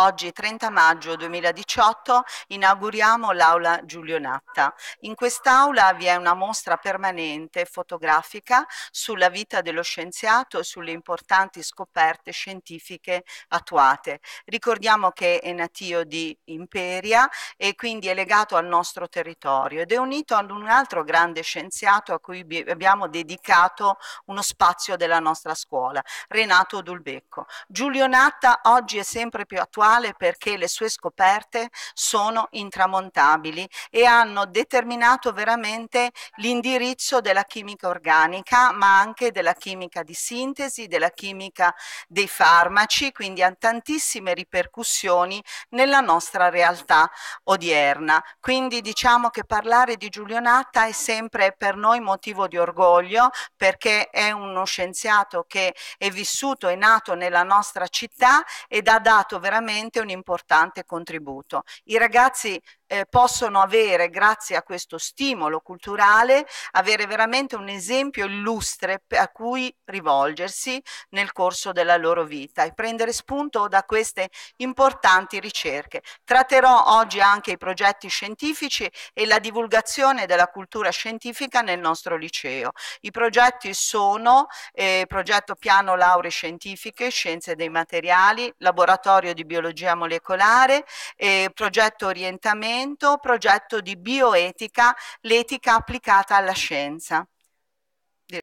Oggi 30 maggio 2018 inauguriamo l'aula Giulio Natta. In quest'aula vi è una mostra permanente fotografica sulla vita dello scienziato e sulle importanti scoperte scientifiche attuate. Ricordiamo che è natio di Imperia e quindi è legato al nostro territorio ed è unito ad un altro grande scienziato a cui abbiamo dedicato uno spazio della nostra scuola, Renato Dulbecco. Giulio Natta oggi è sempre più attuale speciale perché le sue scoperte sono intramontabili e hanno determinato veramente l'indirizzo della chimica organica, ma anche della chimica di sintesi, della chimica dei farmaci, quindi ha tantissime ripercussioni nella nostra realtà odierna. Quindi diciamo che parlare di Giulio Natta è sempre per noi motivo di orgoglio perché è uno scienziato che è vissuto e nato nella nostra città ed ha dato veramente sicuramente un importante contributo. I ragazzi eh, possono avere, grazie a questo stimolo culturale, avere veramente un esempio illustre a cui rivolgersi nel corso della loro vita e prendere spunto da queste importanti ricerche. Tratterò oggi anche i progetti scientifici e la divulgazione della cultura scientifica nel nostro liceo. I progetti sono eh, progetto piano lauree scientifiche, scienze dei materiali, laboratorio di biologia biologia molecolare, eh, progetto orientamento, progetto di bioetica, l'etica applicata alla scienza.